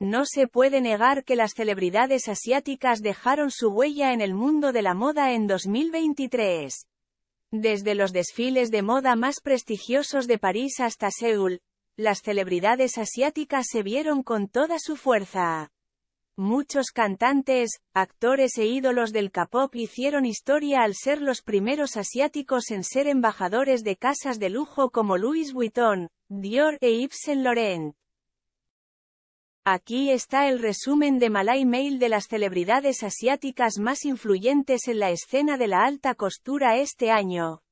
No se puede negar que las celebridades asiáticas dejaron su huella en el mundo de la moda en 2023. Desde los desfiles de moda más prestigiosos de París hasta Seúl, las celebridades asiáticas se vieron con toda su fuerza. Muchos cantantes, actores e ídolos del K-pop hicieron historia al ser los primeros asiáticos en ser embajadores de casas de lujo como Louis Vuitton, Dior e Yves Saint Laurent. Aquí está el resumen de Malay Mail de las celebridades asiáticas más influyentes en la escena de la alta costura este año.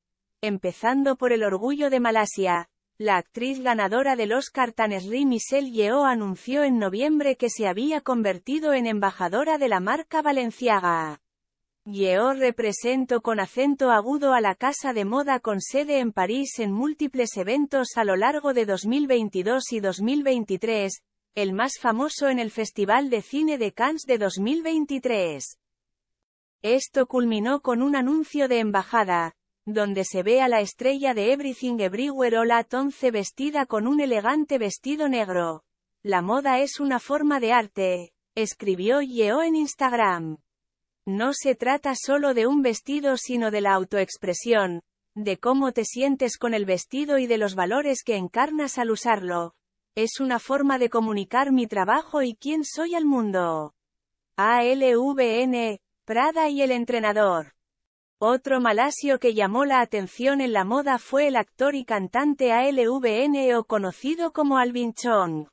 Empezando por el orgullo de Malasia. La actriz ganadora del Oscar Tanisri Michelle Yeoh anunció en noviembre que se había convertido en embajadora de la marca Valenciaga. Yeoh representó con acento agudo a la casa de moda con sede en París en múltiples eventos a lo largo de 2022 y 2023, el más famoso en el Festival de Cine de Cannes de 2023. Esto culminó con un anuncio de embajada, donde se ve a la estrella de Everything Everywhere o At vestida con un elegante vestido negro. La moda es una forma de arte, escribió Yeo en Instagram. No se trata solo de un vestido sino de la autoexpresión, de cómo te sientes con el vestido y de los valores que encarnas al usarlo. Es una forma de comunicar mi trabajo y quién soy al mundo. ALVN, Prada y el entrenador. Otro malasio que llamó la atención en la moda fue el actor y cantante ALVN o conocido como Alvin Chong.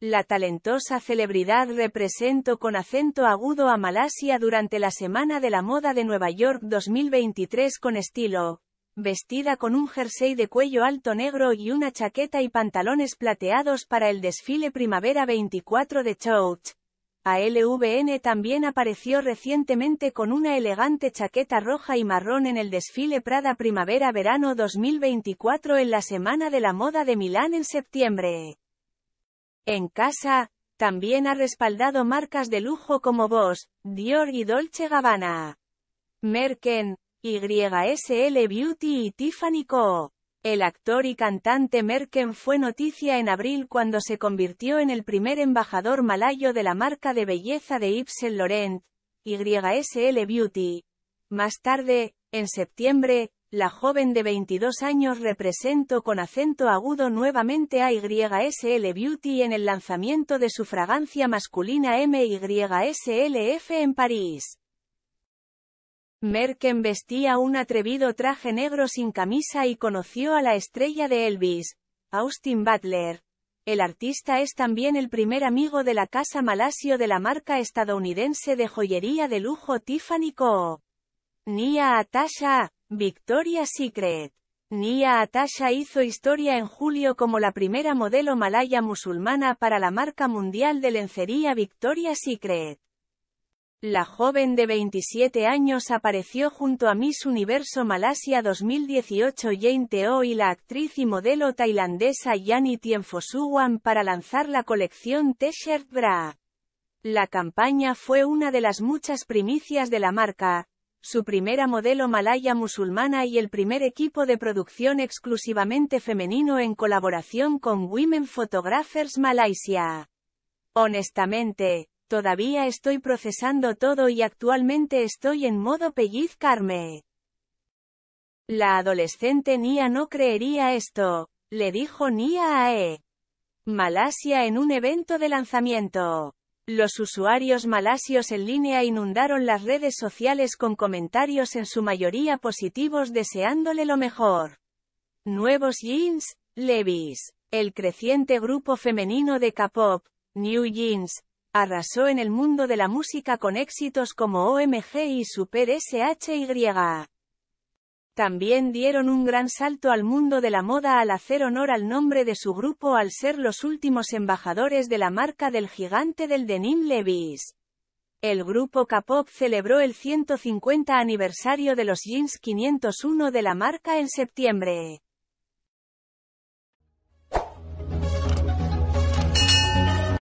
La talentosa celebridad representó con acento agudo a Malasia durante la Semana de la Moda de Nueva York 2023 con estilo, vestida con un jersey de cuello alto negro y una chaqueta y pantalones plateados para el desfile Primavera 24 de A ALVN también apareció recientemente con una elegante chaqueta roja y marrón en el desfile Prada Primavera-Verano 2024 en la Semana de la Moda de Milán en septiembre. En casa, también ha respaldado marcas de lujo como Boss, Dior y Dolce Gabbana. Merken, YSL Beauty y Tiffany Co. El actor y cantante Merken fue noticia en abril cuando se convirtió en el primer embajador malayo de la marca de belleza de Yves Saint Laurent, YSL Beauty. Más tarde, en septiembre, la joven de 22 años representó con acento agudo nuevamente a YSL Beauty en el lanzamiento de su fragancia masculina MYSLF en París. Merken vestía un atrevido traje negro sin camisa y conoció a la estrella de Elvis, Austin Butler. El artista es también el primer amigo de la casa Malasio de la marca estadounidense de joyería de lujo Tiffany Co. Nia Atasha, Victoria Secret. Nia Atasha hizo historia en julio como la primera modelo malaya musulmana para la marca mundial de lencería Victoria Secret. La joven de 27 años apareció junto a Miss Universo Malasia 2018 Jane Teo y la actriz y modelo tailandesa Yani Tienfosuwan para lanzar la colección T-shirt Bra. La campaña fue una de las muchas primicias de la marca, su primera modelo malaya musulmana y el primer equipo de producción exclusivamente femenino en colaboración con Women Photographers Malaysia. Honestamente, Todavía estoy procesando todo y actualmente estoy en modo pellizcarme. La adolescente Nia no creería esto, le dijo Nia a E. Malasia en un evento de lanzamiento. Los usuarios malasios en línea inundaron las redes sociales con comentarios en su mayoría positivos deseándole lo mejor. Nuevos jeans, Levis. El creciente grupo femenino de K-pop, New Jeans, Arrasó en el mundo de la música con éxitos como OMG y Super SHY. También dieron un gran salto al mundo de la moda al hacer honor al nombre de su grupo al ser los últimos embajadores de la marca del gigante del denim Levi's. El grupo K-Pop celebró el 150 aniversario de los jeans 501 de la marca en septiembre.